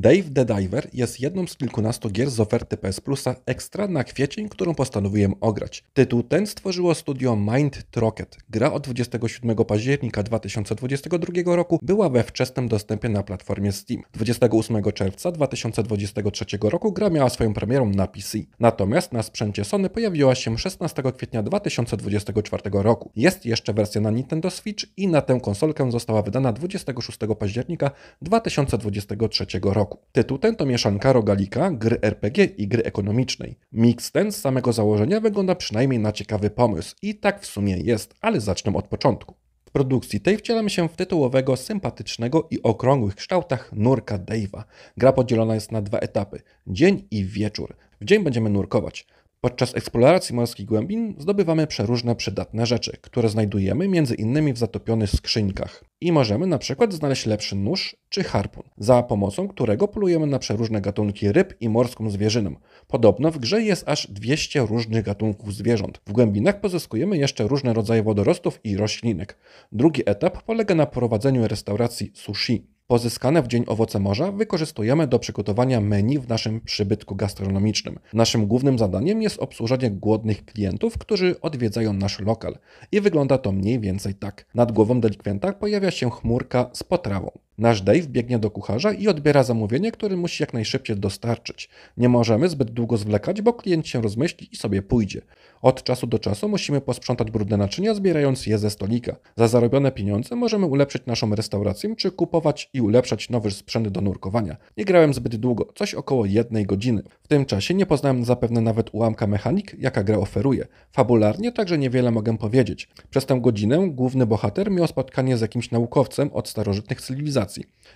Dave the Diver jest jedną z kilkunastu gier z oferty PS Plusa ekstra na kwiecień, którą postanowiłem ograć. Tytuł ten stworzyło studio Mind Rocket. Gra od 27 października 2022 roku była we wczesnym dostępie na platformie Steam. 28 czerwca 2023 roku gra miała swoją premierę na PC. Natomiast na sprzęcie Sony pojawiła się 16 kwietnia 2024 roku. Jest jeszcze wersja na Nintendo Switch i na tę konsolkę została wydana 26 października 2023 roku roku. Tytuł ten to mieszanka rogalika, gry RPG i gry ekonomicznej. Miks ten z samego założenia wygląda przynajmniej na ciekawy pomysł i tak w sumie jest, ale zacznę od początku. W produkcji tej wcielamy się w tytułowego, sympatycznego i okrągłych kształtach nurka Dave'a. Gra podzielona jest na dwa etapy: dzień i wieczór. W dzień będziemy nurkować. Podczas eksploracji morskich głębin zdobywamy przeróżne przydatne rzeczy, które znajdujemy m.in. w zatopionych skrzynkach. I możemy na przykład znaleźć lepszy nóż czy harpun, za pomocą którego polujemy na przeróżne gatunki ryb i morską zwierzynę. Podobno w grze jest aż 200 różnych gatunków zwierząt. W głębinach pozyskujemy jeszcze różne rodzaje wodorostów i roślinek. Drugi etap polega na prowadzeniu restauracji sushi. Pozyskane w dzień owoce morza wykorzystujemy do przygotowania menu w naszym przybytku gastronomicznym. Naszym głównym zadaniem jest obsłużenie głodnych klientów, którzy odwiedzają nasz lokal. I wygląda to mniej więcej tak. Nad głową delikwenta pojawia się chmurka z potrawą. Nasz Dave biegnie do kucharza i odbiera zamówienie, które musi jak najszybciej dostarczyć. Nie możemy zbyt długo zwlekać, bo klient się rozmyśli i sobie pójdzie. Od czasu do czasu musimy posprzątać brudne naczynia, zbierając je ze stolika. Za zarobione pieniądze możemy ulepszyć naszą restaurację, czy kupować i ulepszać nowy sprzęt do nurkowania. Nie grałem zbyt długo, coś około jednej godziny. W tym czasie nie poznałem zapewne nawet ułamka mechanik, jaka gra oferuje. Fabularnie także niewiele mogę powiedzieć. Przez tę godzinę główny bohater miał spotkanie z jakimś naukowcem od starożytnych cywilizacji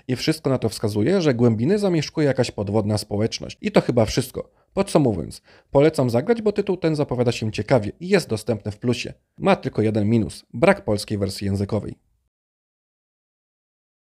i wszystko na to wskazuje, że głębiny zamieszkuje jakaś podwodna społeczność. I to chyba wszystko. Podsumowując, polecam zagrać, bo tytuł ten zapowiada się ciekawie i jest dostępny w plusie. Ma tylko jeden minus brak polskiej wersji językowej.